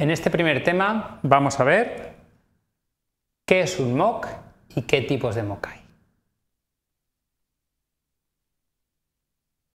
En este primer tema vamos a ver qué es un mock y qué tipos de MOOC hay.